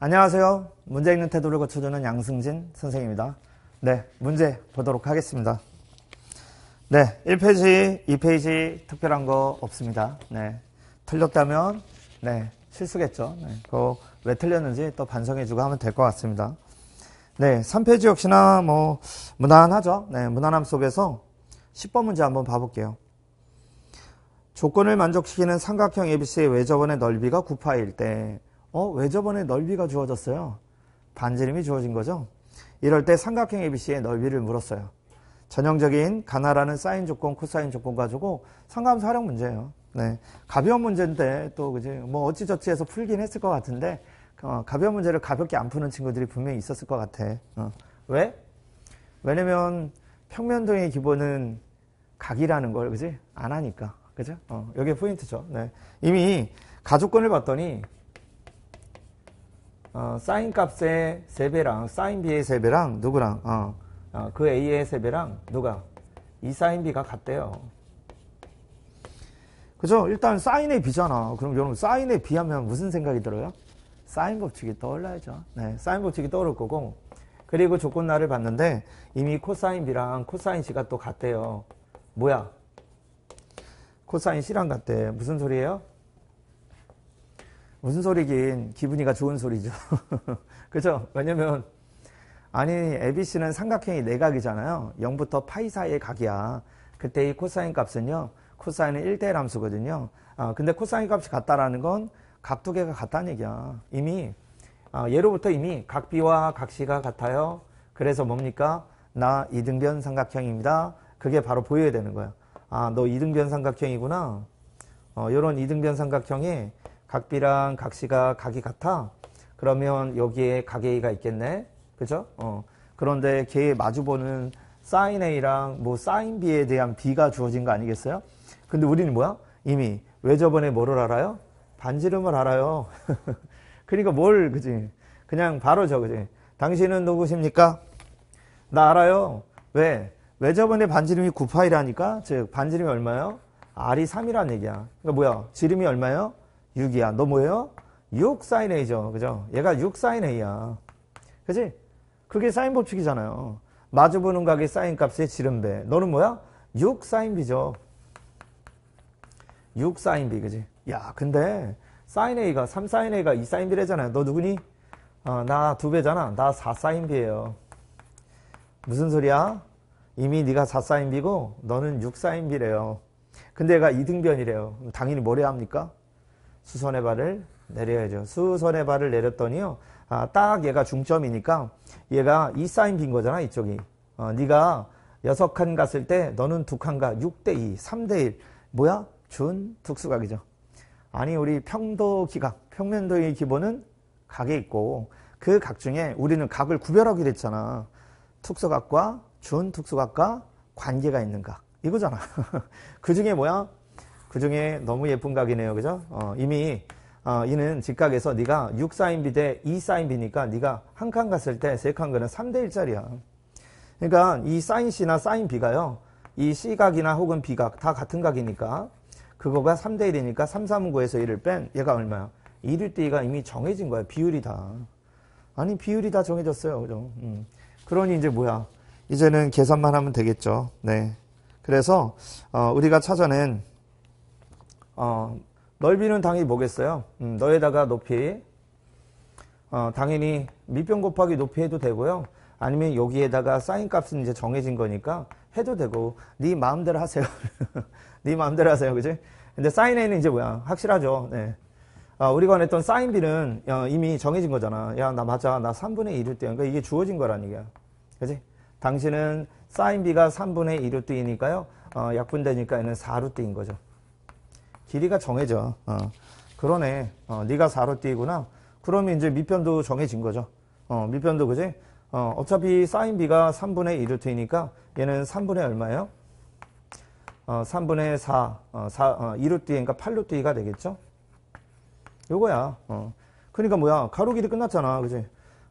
안녕하세요. 문제 읽는 태도를 고쳐주는 양승진 선생입니다. 네, 문제 보도록 하겠습니다. 네, 1페이지, 2페이지 특별한 거 없습니다. 네, 틀렸다면 네, 실수겠죠. 네, 그왜 틀렸는지 또 반성해주고 하면 될 것 같습니다. 네, 3페이지 역시나 뭐 무난하죠. 네, 무난함 속에서 10번 문제 한번 봐볼게요. 조건을 만족시키는 삼각형 ABC의 외접원의 넓이가 9파일 때 어, 왜 저번에 넓이가 주어졌어요? 반지름이 주어진 거죠. 이럴 때 삼각형 ABC의 넓이를 물었어요. 전형적인 가나라는 사인 조건, 코사인 조건 가지고 상감 사령 문제예요. 네. 가벼운 문제인데 또 그지 뭐 어찌저찌 해서 풀긴 했을 것 같은데 어, 가벼운 문제를 가볍게 안 푸는 친구들이 분명히 있었을 것 같아. 어. 왜? 왜냐면 평면도의 기본은 각이라는 걸 그지 안 하니까 그죠? 어, 여기 포인트죠. 네. 이미 가족권을 봤더니 어, 사인 값의 세배랑 사인 b의 세배랑 누구랑 어, 어, 그 a의 세배랑 누가 이 사인 b가 같대요. 그죠? 일단 사인의 b잖아. 그럼 여러분 사인의 b 하면 무슨 생각이 들어요? 사인 법칙이 떠올라야죠. 네, 사인 법칙이 떠오를 거고 그리고 조건나를 봤는데 이미 코사인 b랑 코사인 c가 또 같대요. 뭐야? 코사인 c랑 같대. 무슨 소리예요? 무슨 소리긴 기분이가 좋은 소리죠. 그죠? 왜냐면 아니 ABC는 삼각형이 내각이잖아요. 0부터 파이 사이의 각이야. 그때 이 코사인 값은요. 코사인은 1대1 함수거든요. 아, 근데 코사인 값이 같다라는 건 각 두 개가 같다는 얘기야. 이미 아, 예로부터 이미 각비와 각시가 같아요. 그래서 뭡니까? 나 이등변 삼각형입니다. 그게 바로 보여야 되는 거야. 아, 너 이등변 삼각형이구나. 어, 요런 이등변 삼각형이 각비랑 각시가 각이 같아? 그러면 여기에 각A가 있겠네? 그죠? 어. 그런데 걔 마주보는 사인 A랑 뭐 사인 B에 대한 B가 주어진 거 아니겠어요? 근데 우리는 뭐야? 이미 왜 저번에 뭐를 알아요? 반지름을 알아요. 그러니까 뭘 그지? 그냥 바로 저 그지? 당신은 누구십니까? 나 알아요. 왜? 왜 저번에 반지름이 9파이라니까? 즉 반지름이 얼마요? R이 3이라는 얘기야. 그러니까 뭐야? 지름이 얼마요? 6이야. 너 뭐예요? 6 사인 A죠. 그죠? 얘가 6 사인 A야. 그지? 그게 사인 법칙이잖아요. 마주보는 각의 사인 값의 지름배. 너는 뭐야? 6 사인 B죠. 6 사인 B. 그지? 야, 근데 사인 A가 3 사인 A가 2 사인 B래잖아요. 너 누구니? 어, 나두 배잖아. 나4 사인 B예요. 무슨 소리야? 이미 네가 4 사인 B고 너는 6 사인 B래요. 근데 얘가 2등변이래요 당연히 뭐래 합니까? 수선의 발을 내려야죠. 수선의 발을 내렸더니요. 아, 딱 얘가 중점이니까 얘가 이 사인 빈 거잖아 이쪽이. 어, 네가 여섯 칸 갔을 때 너는 두칸 가. 6대2, 3대1. 뭐야? 준 특수각이죠. 아니 우리 평도 기각, 평면도의 기본은 각에 있고 그 각 중에 우리는 각을 구별하기로 했잖아. 특수각과 준 특수각과 관계가 있는 각. 이거잖아. 그 중에 뭐야? 그 중에 너무 예쁜 각이네요. 그죠? 어, 이미 어, 이는 직각에서 네가 6사인 비대 2사인 비니까 네가 한 칸 갔을 때 세 칸 거는 3대 1짜리야. 그러니까 이 사인 C나 사인 B가요. 이 C각이나 혹은 B각 다 같은 각이니까 그거가 3대 1이니까 3, 3, 9에서 1을 뺀 얘가 얼마야? 1일 때 얘가 이미 정해진 거야. 비율이 다. 아니 비율이 다 정해졌어요. 그죠? 음. 그러니 이제 뭐야? 이제는 계산만 하면 되겠죠. 네. 그래서 어, 우리가 찾아낸 어, 넓이는 당연히 뭐겠어요? 음, 너에다가 높이 어, 당연히 밑변 곱하기 높이 해도 되고요. 아니면 여기에다가 사인 값은 이제 정해진 거니까 해도 되고 네 마음대로 하세요. 네 마음대로 하세요, 그지? 근데 사인 A는 이제 뭐야? 확실하죠. 네. 어, 우리가 원했던 사인 B는 어, 이미 정해진 거잖아. 야, 나 맞아. 나 3분의 1을 띄니 그러니까 이게 주어진 거란 얘기야. 그지? 당신은 사인 B가 3분의 1로 뛰니까요. 어, 약분되니까 얘는 4루 뛰인 거죠. 길이가 정해져. 어. 그러네. 어, 네가 4로 뛰구나. 그러면 이제 밑변도 정해진 거죠. 어, 밑변도 그지? 어, 어차피 사인 b가 3분의 1일 테니까 얘는 3분의 얼마예요? 어, 3분의 4, 어, 4 어, 2로 뛰니까 그러니까 8로 뛰가 되겠죠? 요거야. 어. 그러니까 뭐야? 가로 길이 끝났잖아. 그지?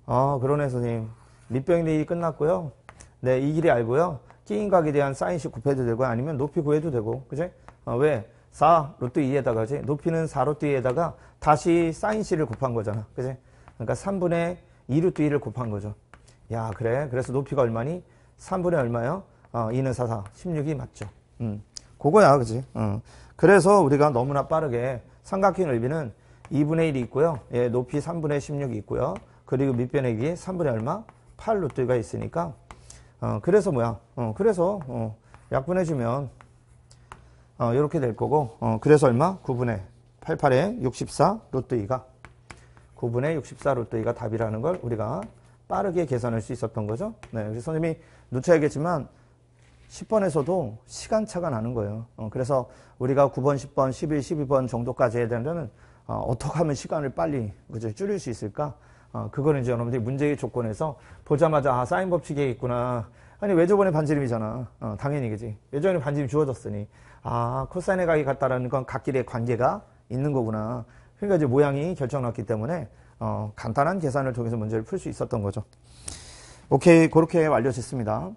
아, 그러네 선생님. 밑변이 끝났고요. 네, 이 길이 알고요. 끼인각에 대한 사인식 곱해도 되고 아니면 높이 구해도 되고. 그지? 어, 왜? 4 루트 2에다가 그지? 높이는 4 루트 2에다가 다시 사인 c를 곱한 거잖아. 그지? 그러니까 3분의 2 루트 2를 곱한 거죠. 야 그래. 그래서 높이가 얼마니? 3분의 얼마요? 어, 2는 4, 4. 16이 맞죠. 음. 그거야 그지? 어. 그래서 우리가 너무나 빠르게 삼각형 넓이는 2분의 1이 있고요. 예, 높이 3분의 16이 있고요. 그리고 밑변액이 3분의 얼마? 8루트가 있으니까. 어, 그래서 뭐야? 어, 그래서 어, 약분해주면 어, 이렇게 될 거고 어, 그래서 얼마? 9분의 88에 64 로트 2가 9분의 64 로트 2가 답이라는 걸 우리가 빠르게 계산할 수 있었던 거죠. 네, 그래서 선생님이 누차 얘기했지만 10번에서도 시간차가 나는 거예요. 어, 그래서 우리가 9번, 10번, 11, 12번 정도까지 해야 되는 어, 떻게 하면 시간을 빨리 그죠? 줄일 수 있을까? 어, 그거는 이제 여러분들이 문제의 조건에서 보자마자 아, 사인 법칙에 있구나. 아니 왜저번의 반지름이잖아. 어, 당연히 그지. 외조전의 반지름 이 주어졌으니 아, 콜사인의 각이 같다라는 건 각길의 관계가 있는 거구나. 그러니까 이제 모양이 결정났기 때문에 어, 간단한 계산을 통해서 문제를 풀 수 있었던 거죠. 오케이, 그렇게 완료됐습니다.